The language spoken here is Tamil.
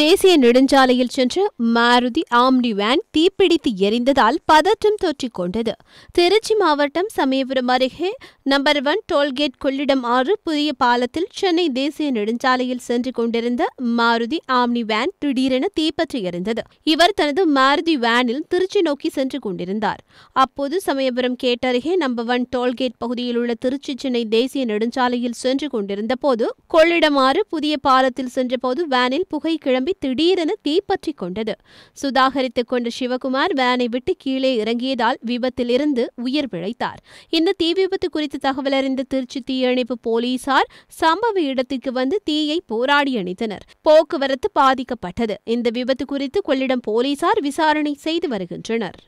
தேசிய நெடுஞ்சாலையில் சென்று மாருதி ஆம்னி வேன் தீப்பிடித்து எரிந்ததால் பதற்றம் தொற்றிக் கொண்டது திருச்சி மாவட்டம் சமயபுரம் அருகே நம்பர் ஒன் டோல்கேட் கொள்ளிடம் ஆறு புதிய பாலத்தில் சென்னை தேசிய நெடுஞ்சாலையில் சென்று கொண்டிருந்த மாருதி ஆம்னி வேன் திடீரென தீப்பற்றி எரிந்தது இவர் தனது மாருதி வேனில் திருச்சி நோக்கி சென்று கொண்டிருந்தார் அப்போது சமயபுரம் கேட் அருகே நம்பர் ஒன் டோல்கேட் பகுதியில் உள்ள திருச்சி சென்னை தேசிய நெடுஞ்சாலையில் சென்று கொண்டிருந்த போது கொள்ளிடம் ஆறு புதிய பாலத்தில் சென்றபோது வேனில் புகை கிளம்ப கிளம்பி திடீரென தீப்பற்றி கொண்டது சுதாகரித்துக் கொண்ட சிவகுமார் வேனை விட்டு கீழே இறங்கியதால் விபத்திலிருந்து உயிர் பிழைத்தார் இந்த தீ விபத்து குறித்து தகவல் அறிந்த திருச்சி தீயணைப்பு போலீசார் சம்பவ இடத்திற்கு வந்து தீயை போராடி அணித்தனர் போக்குவரத்து பாதிக்கப்பட்டது இந்த விபத்து குறித்து கொள்ளிடம் போலீசார் விசாரணை செய்து வருகின்றனர்